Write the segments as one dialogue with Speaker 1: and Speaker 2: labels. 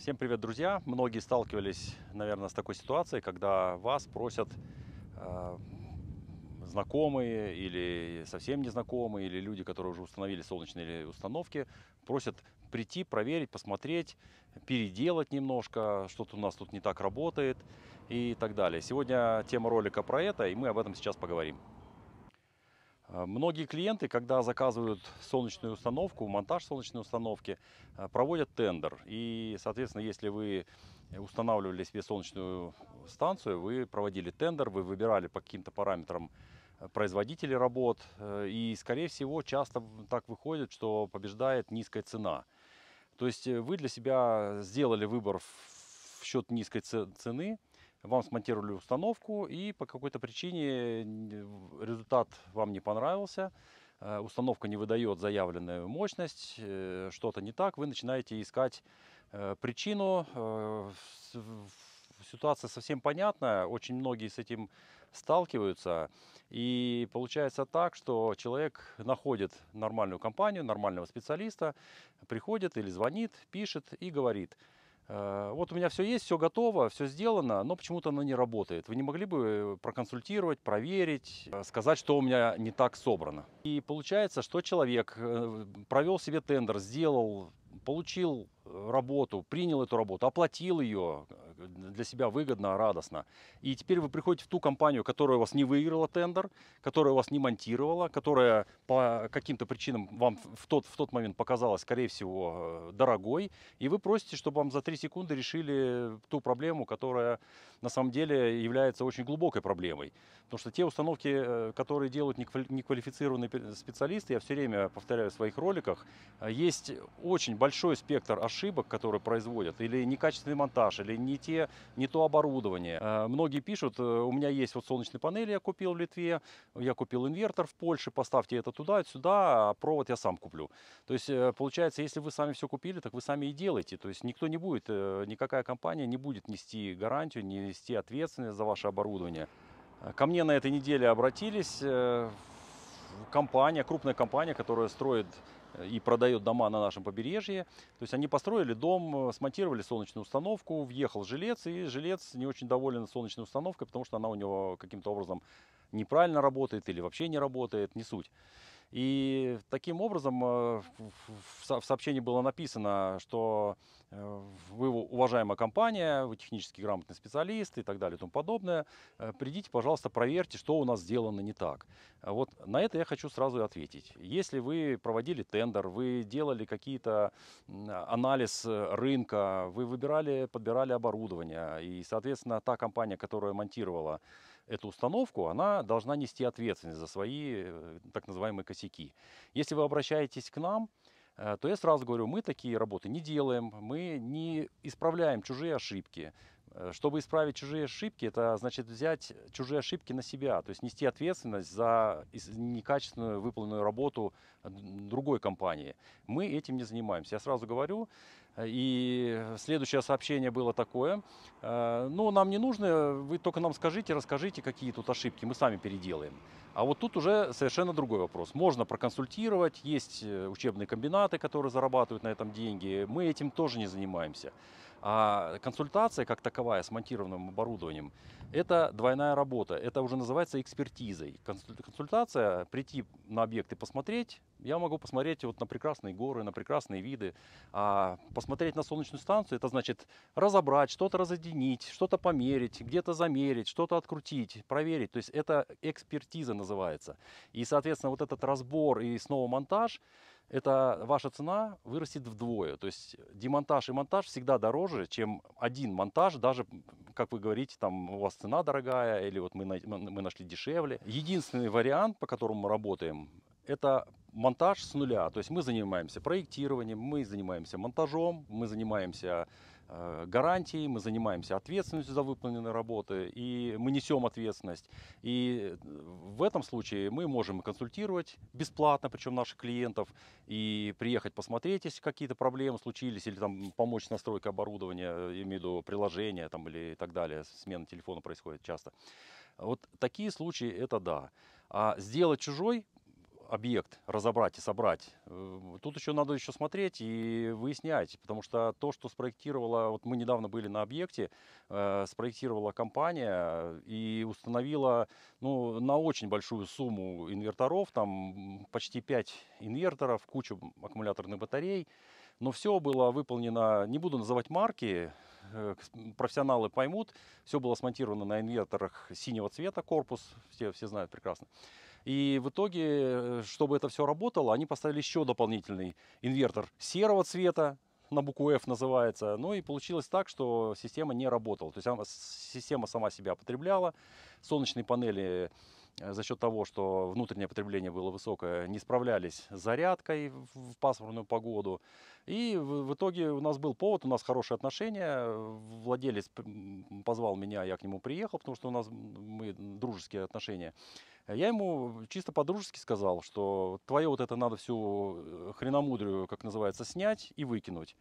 Speaker 1: Всем привет, друзья! Многие сталкивались, наверное, с такой ситуацией, когда вас просят э, знакомые или совсем незнакомые, или люди, которые уже установили солнечные установки, просят прийти, проверить, посмотреть, переделать немножко, что-то у нас тут не так работает и так далее. Сегодня тема ролика про это, и мы об этом сейчас поговорим. А, многие клиенты, когда заказывают солнечную установку, монтаж солнечной установки, а, проводят тендер. И, соответственно, если вы устанавливали себе солнечную станцию, вы проводили тендер, вы выбирали по каким-то параметрам э, производителей работ. Э, и, скорее всего, часто так выходит, что побеждает низкая цена. То есть э, вы для себя сделали выбор в счет низкой цены – вам смонтировали установку, и по какой-то причине результат вам не понравился, э, установка не выдает заявленную мощность, э, что-то не так, вы начинаете искать э, причину. Ситуация совсем понятная, очень многие с этим сталкиваются. И получается так, что человек находит нормальную компанию, нормального специалиста, приходит или звонит, пишет и говорит – Э, вот у меня все есть, все готово, все сделано, но почему-то оно не работает. Вы не могли бы э, проконсультировать, проверить, э, сказать, что у меня не так собрано. И получается, что человек провел себе тендер, сделал, получил работу, принял эту работу, оплатил ее, для себя выгодно, радостно. И теперь вы приходите в ту компанию, которая у вас не выиграла тендер, которая у вас не монтировала, которая по каким-то причинам вам в тот, в тот момент показалась, скорее всего, э, дорогой, и вы просите, чтобы вам за 3 секунды решили ту проблему, которая на самом деле является очень глубокой проблемой. Потому что те установки, э, которые делают неквалифицированные специалисты, я все время повторяю в своих роликах, э, есть очень большой спектр ошибок, которые производят, или некачественный монтаж, или не те те, не то оборудование. Э, многие пишут, э, у меня есть вот солнечные панели, я купил в Литве, я купил инвертор в Польше, поставьте это туда, сюда, а провод я сам куплю. То есть э, получается, если вы сами все купили, так вы сами и делаете. То есть никто не будет, никакая компания не будет нести гарантию, не нести ответственность за ваше оборудование. Ко мне на этой неделе обратились компания, крупная компания, которая строит э, и продает дома на нашем побережье. То есть они построили дом, э, смонтировали солнечную установку, въехал жилец, и жилец не очень доволен солнечной установкой, потому что она у него каким-то образом неправильно работает или вообще не работает, не суть. И таким образом э, в сообщении было написано, что э, вы уважаемая компания, вы технически грамотный специалист и так далее и тому подобное. Э, придите, пожалуйста, проверьте, что у нас сделано не так. А вот на это я хочу сразу ответить. Если вы проводили тендер, вы делали какие-то анализ рынка, вы выбирали, подбирали оборудование, и, соответственно, та компания, которая монтировала эту установку, она должна нести ответственность за свои э, так называемые косяки. Если вы обращаетесь к нам, э, то я сразу говорю, мы такие работы не делаем, мы не исправляем чужие ошибки. Э, чтобы исправить чужие ошибки, это значит взять чужие ошибки на себя, то есть нести ответственность за некачественную выполненную работу э, другой компании. Мы этим не занимаемся, я сразу говорю. Э, и следующее сообщение было такое. Ну, нам не нужно, вы только нам скажите, расскажите, какие тут ошибки, мы сами переделаем. А вот тут уже совершенно другой вопрос. Можно проконсультировать, есть учебные комбинаты, которые зарабатывают на этом деньги. Мы этим тоже не занимаемся. А консультация как таковая с монтированным оборудованием – это двойная работа. Это уже называется экспертизой. Консультация – прийти на объект и посмотреть. Я могу посмотреть вот на прекрасные горы, на прекрасные виды. А посмотреть на солнечную станцию – это значит разобрать, что-то разъединить, что-то померить, где-то замерить, что-то открутить, проверить. То есть это экспертиза называется. И, соответственно, вот этот разбор и снова монтаж – это ваша цена вырастет вдвое. То есть демонтаж и монтаж всегда дороже, чем один монтаж, даже, как вы говорите, там у вас цена дорогая, или вот мы, мы нашли дешевле. Единственный вариант, по которому мы работаем, это монтаж с нуля. То есть мы занимаемся проектированием, мы занимаемся монтажом, мы занимаемся Э, гарантии мы занимаемся ответственностью за выполненные работы, и мы несем ответственность. И э, в этом случае мы можем консультировать бесплатно, причем наших клиентов, и приехать посмотреть, если какие-то проблемы случились, или там помочь с настройкой оборудования, э, я имею в виду приложения там, или и так далее, смена телефона происходит часто. Вот такие случаи это да. А сделать чужой объект разобрать и собрать. Э, тут еще надо еще смотреть и выяснять, потому что то, что спроектировала, вот мы недавно были на объекте, э, спроектировала компания и установила ну, на очень большую сумму инверторов, там почти 5 инверторов, кучу аккумуляторных батарей, но все было выполнено, не буду называть марки, э, профессионалы поймут, все было смонтировано на инверторах синего цвета корпус, все, все знают прекрасно. И в итоге, э, чтобы это все работало, они поставили еще дополнительный инвертор серого цвета, на букву F называется. Ну и получилось так, что система не работала. То есть система сама себя потребляла, солнечные панели Э, за счет того, что внутреннее потребление было высокое, не справлялись с зарядкой в пасмурную погоду. И в итоге у нас был повод, у нас хорошие отношения. Владелец позвал меня, я к нему приехал, потому что у нас мы дружеские отношения. Я ему чисто по-дружески сказал, что твое вот это надо всю э, хреномудрию, как называется, снять и выкинуть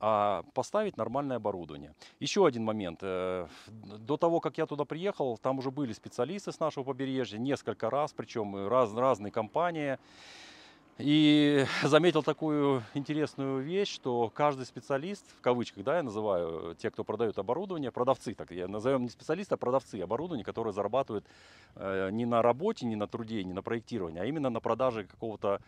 Speaker 1: а поставить нормальное оборудование. Еще один момент. Э, до того, как я туда приехал, там уже были специалисты с нашего побережья несколько раз, причем э, раз, разные компании. И заметил такую интересную вещь, что каждый специалист, в кавычках, да, я называю, те, кто продает оборудование, продавцы, так я назовем не специалисты, а продавцы оборудования, которые зарабатывают э, не на работе, не на труде, не на проектировании, а именно на продаже какого-то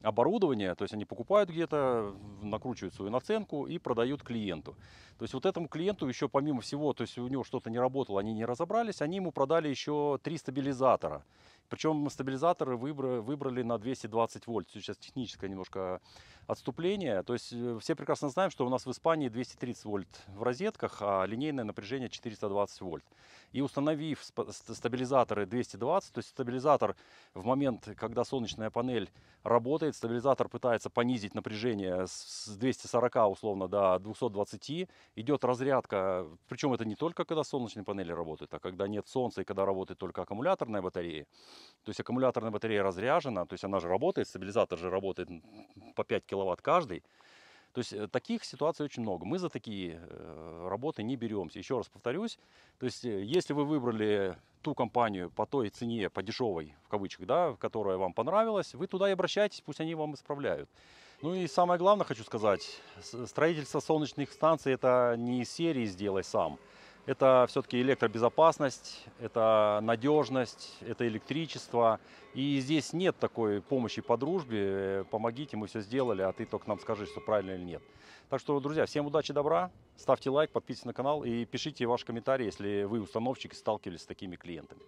Speaker 1: оборудования, то есть они покупают где-то, накручивают свою наценку и продают клиенту. То есть вот этому клиенту еще помимо всего, то есть у него что-то не работало, они не разобрались, они ему продали еще три стабилизатора причем стабилизаторы выбрали, на 220 вольт. Сейчас техническое немножко отступление. То есть э, все прекрасно знаем, что у нас в Испании 230 вольт в розетках, а линейное напряжение 420 вольт. И установив стабилизаторы 220, то есть стабилизатор в момент, когда солнечная панель работает, стабилизатор пытается понизить напряжение с 240 условно до 220, идет разрядка, причем это не только когда солнечные панели работают, а когда нет солнца и когда работает только аккумуляторная батарея. То есть аккумуляторная батарея разряжена, то есть она же работает, стабилизатор же работает по 5 киловатт каждый. То есть э, таких ситуаций очень много. Мы за такие э, работы не беремся. Еще раз повторюсь, то есть э, если вы выбрали ту компанию по той цене, по дешевой, в кавычках, да, которая вам понравилась, вы туда и обращайтесь, пусть они вам исправляют. Ну и самое главное хочу сказать, строительство солнечных станций это не из серии «сделай сам», это все-таки электробезопасность, это надежность, это электричество. И здесь нет такой помощи по дружбе. Э, Помогите, мы все сделали, а ты только нам скажи, что правильно или нет. Так что, друзья, всем удачи, добра. Ставьте лайк, подписывайтесь на канал и пишите ваши комментарии, если вы установщики сталкивались с такими клиентами.